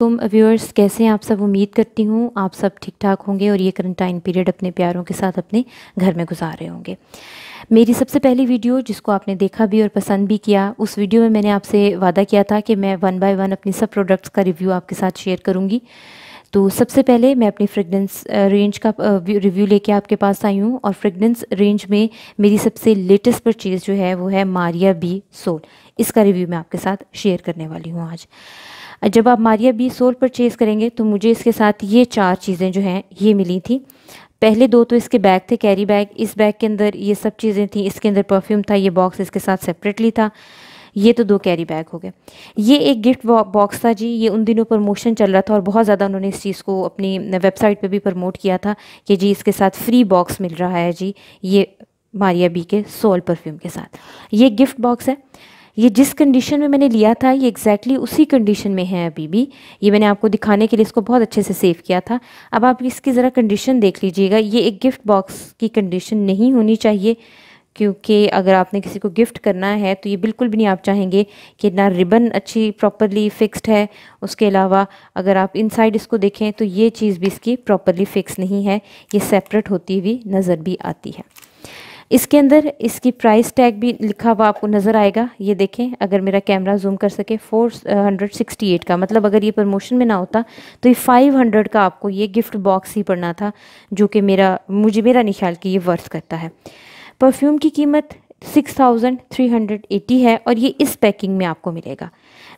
तुम व्यूअर्स कैसे हैं आप सब उम्मीद करती हूँ आप सब ठीक ठाक होंगे और ये करंटाइन पीरियड अपने प्यारों के साथ अपने घर में गुजार रहे होंगे मेरी सबसे पहली वीडियो जिसको आपने देखा भी और पसंद भी किया उस वीडियो में मैंने आपसे वादा किया था कि मैं वन बाय वन अपनी सब प्रोडक्ट्स का रिव्यू आपके साथ शेयर करूँगी तो सबसे पहले मैं अपनी फ्रेगनेंस रेंज का रिव्यू लेके आपके पास आई हूँ और फ्रेगनेंस रेंज में मेरी सबसे लेटेस्ट परचेज़ जो है वो है मारिया बी सोल इसका रिव्यू मैं आपके साथ शेयर करने वाली हूँ आज जब आप मारिया बी सोल परचेज़ करेंगे तो मुझे इसके साथ ये चार चीज़ें जो हैं ये मिली थी पहले दो तो इसके बैग थे कैरी बैग इस बैग के अंदर ये सब चीज़ें थी इसके अंदर परफ्यूम था ये बॉक्स इसके साथ सेपरेटली था ये तो दो कैरी बैग हो गए ये एक गिफ्ट बॉक्स था जी ये उन दिनों प्रमोशन चल रहा था और बहुत ज़्यादा उन्होंने इस चीज़ को अपनी वेबसाइट पे भी प्रमोट किया था कि जी इसके साथ फ्री बॉक्स मिल रहा है जी ये मारिया बी के सोल परफ्यूम के साथ ये गिफ्ट बॉक्स है ये जिस कंडीशन में मैंने लिया था ये एग्जैक्टली exactly उसी कंडीशन में है अभी भी ये मैंने आपको दिखाने के लिए इसको बहुत अच्छे से सेव किया था अब आप इसकी ज़रा कंडीशन देख लीजिएगा ये एक गिफ्ट बॉक्स की कंडीशन नहीं होनी चाहिए क्योंकि अगर आपने किसी को गिफ्ट करना है तो ये बिल्कुल भी नहीं आप चाहेंगे कि ना रिबन अच्छी प्रॉपरली फ़िक्स्ड है उसके अलावा अगर आप इनसाइड इसको देखें तो ये चीज़ भी इसकी प्रॉपरली फ़िक्स नहीं है ये सेपरेट होती हुई नज़र भी आती है इसके अंदर इसकी प्राइस टैग भी लिखा हुआ आपको नज़र आएगा ये देखें अगर मेरा कैमरा जूम कर सके फोर हंड्रेड सिक्सटी एट का मतलब अगर ये प्रमोशन में ना होता तो ये फ़ाइव हंड्रेड का आपको ये गिफ्ट बॉक्स ही पड़ना था जो कि मेरा मुझे मेरा नहीं ख्याल कि ये वर्थ करता है परफ्यूम की कीमत 6380 है और ये इस पैकिंग में आपको मिलेगा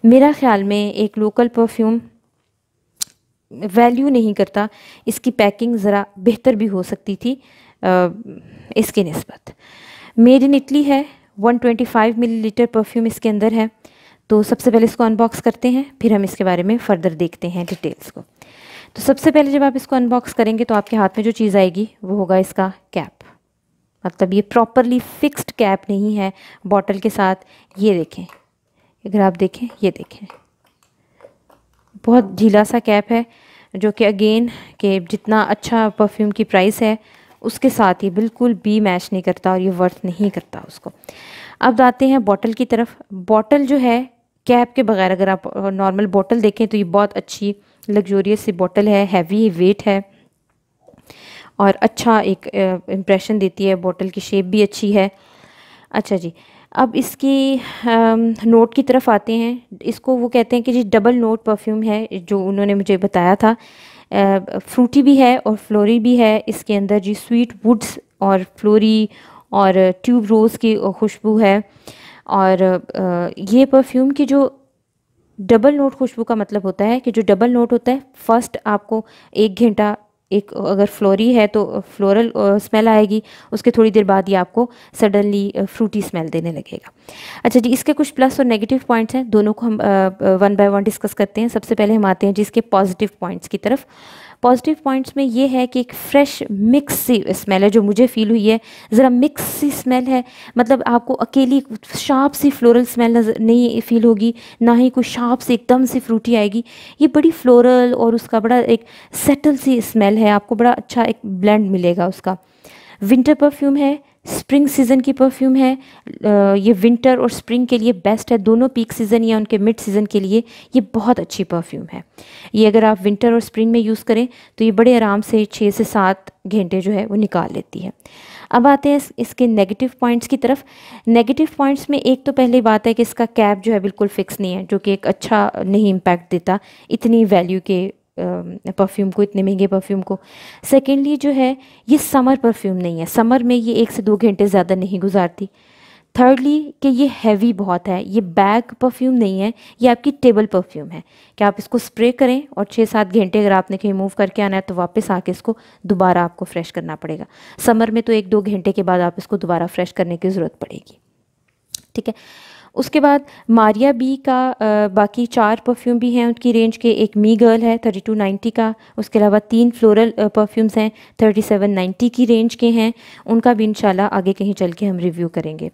मेरा ख्याल में एक लोकल परफ्यूम वैल्यू नहीं करता इसकी पैकिंग ज़रा बेहतर भी हो सकती थी आ, इसके नस्बत मेड इन इटली है 125 मिलीलीटर परफ्यूम इसके अंदर है तो सबसे पहले इसको अनबॉक्स करते हैं फिर हम इसके बारे में फ़र्दर देखते हैं डिटेल्स को तो सबसे पहले जब आप इसको अनबॉक्स करेंगे तो आपके हाथ में जो चीज़ आएगी वो होगा इसका कैप मतलब ये प्रॉपरली फिक्स्ड कैप नहीं है बॉटल के साथ ये देखें अगर आप देखें ये देखें बहुत ढीला सा कैप है जो कि अगेन के जितना अच्छा परफ्यूम की प्राइस है उसके साथ ही बिल्कुल भी मैच नहीं करता और ये वर्थ नहीं करता उसको अब आते हैं बॉटल की तरफ बॉटल जो है कैप के बगैर अगर आप नॉर्मल बॉटल देखें तो ये बहुत अच्छी लग्जोरियस सी बॉटल है हैवी वेट है और अच्छा एक इम्प्रेशन देती है बॉटल की शेप भी अच्छी है अच्छा जी अब इसकी आ, नोट की तरफ आते हैं इसको वो कहते हैं कि जी डबल नोट परफ्यूम है जो उन्होंने मुझे बताया था आ, फ्रूटी भी है और फ्लोरी भी है इसके अंदर जी स्वीट वुड्स और फ्लोरी और ट्यूब रोज़ की खुशबू है और आ, ये परफ्यूम की जो डबल नोट खुशबू का मतलब होता है कि जो डबल नोट होता है फ़र्स्ट आपको एक घंटा एक अगर फ्लोरी है तो फ्लोरल स्मेल आएगी उसके थोड़ी देर बाद ही आपको सडनली फ्रूटी स्मेल देने लगेगा अच्छा जी इसके कुछ प्लस और नेगेटिव पॉइंट्स हैं दोनों को हम वन बाय वन डिस्कस करते हैं सबसे पहले हम आते हैं जी इसके पॉजिटिव पॉइंट्स की तरफ पॉजिटिव पॉइंट्स में ये है कि एक फ्रेश मिक्स सी स्मेल है जो मुझे फील हुई है ज़रा मिक्स सी स्मेल है मतलब आपको अकेली शार्प सी फ्लोरल स्मेल नजर नहीं फील होगी ना ही कोई शार्प सी एकदम सी फ्रूटी आएगी ये बड़ी फ्लोरल और उसका बड़ा एक सेटल सी स्मेल है आपको बड़ा अच्छा एक ब्लेंड मिलेगा उसका विंटर परफ्यूम है स्प्रिंग सीज़न की परफ्यूम है ये विंटर और स्प्रिंग के लिए बेस्ट है दोनों पीक सीज़न या उनके मिड सीज़न के लिए ये बहुत अच्छी परफ्यूम है ये अगर आप विंटर और स्प्रिंग में यूज़ करें तो ये बड़े आराम से छः से सात घंटे जो है वो निकाल लेती है अब आते हैं इसके नेगेटिव पॉइंट्स की तरफ नेगेटिव पॉइंट्स में एक तो पहले बात है कि इसका कैप जो है बिल्कुल फ़िक्स नहीं है जो कि एक अच्छा नहीं इम्पैक्ट देता इतनी वैल्यू के परफ्यूम को इतने महंगे परफ्यूम को सेकेंडली जो है ये समर परफ्यूम नहीं है समर में ये एक से दो घंटे ज़्यादा नहीं गुजारती थर्डली कि ये हैवी बहुत है ये बैग परफ्यूम नहीं है ये आपकी टेबल परफ्यूम है कि आप इसको स्प्रे करें और छः सात घंटे अगर आपने कहीं मूव करके आना है तो वापस आके इसको दोबारा आपको फ्रेश करना पड़ेगा समर में तो एक दो घंटे के बाद आप इसको दोबारा फ्रेश करने की ज़रूरत पड़ेगी ठीक है उसके बाद मारिया बी का आ, बाकी चार परफ्यूम भी हैं उनकी रेंज के एक मी गर्ल है थर्टी टू नाइन्टी का उसके अलावा तीन फ्लोरल परफ्यूम्स हैं थर्टी सेवन नाइन्टी की रेंज के हैं उनका भी इन आगे कहीं चल के हम रिव्यू करेंगे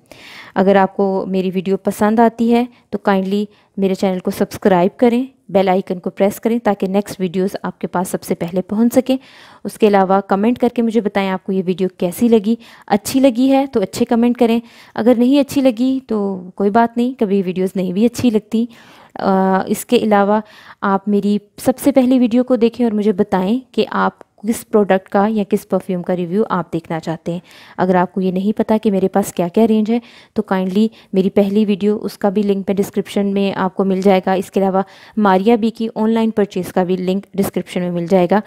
अगर आपको मेरी वीडियो पसंद आती है तो काइंडली मेरे चैनल को सब्सक्राइब करें बेल आइकन को प्रेस करें ताकि नेक्स्ट वीडियोस आपके पास सबसे पहले पहुंच सकें उसके अलावा कमेंट करके मुझे बताएं आपको ये वीडियो कैसी लगी अच्छी लगी है तो अच्छे कमेंट करें अगर नहीं अच्छी लगी तो कोई बात नहीं कभी वीडियोस नहीं भी अच्छी लगती आ, इसके अलावा आप मेरी सबसे पहली वीडियो को देखें और मुझे बताएँ कि आप किस प्रोडक्ट का या किस परफ्यूम का रिव्यू आप देखना चाहते हैं अगर आपको ये नहीं पता कि मेरे पास क्या क्या रेंज है तो काइंडली मेरी पहली वीडियो उसका भी लिंक मैं डिस्क्रिप्शन में आपको मिल जाएगा इसके अलावा मारिया बी की ऑनलाइन परचेज़ का भी लिंक डिस्क्रिप्शन में मिल जाएगा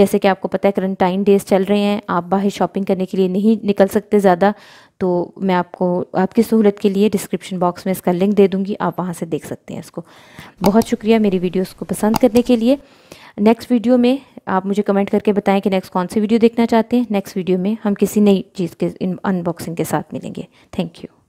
जैसे कि आपको पता है करंटाइन डेज़ चल रहे हैं आप बाहर शॉपिंग करने के लिए नहीं निकल सकते ज़्यादा तो मैं आपको आपकी सहूलत के लिए डिस्क्रिप्शन बॉक्स में इसका लिंक दे दूँगी आप वहाँ से देख सकते हैं इसको बहुत शुक्रिया मेरी वीडियोज़ को पसंद करने के लिए नेक्स्ट वीडियो में आप मुझे कमेंट करके बताएं कि नेक्स्ट कौन सी वीडियो देखना चाहते हैं नेक्स्ट वीडियो में हम किसी नई चीज़ के अनबॉक्सिंग के साथ मिलेंगे थैंक यू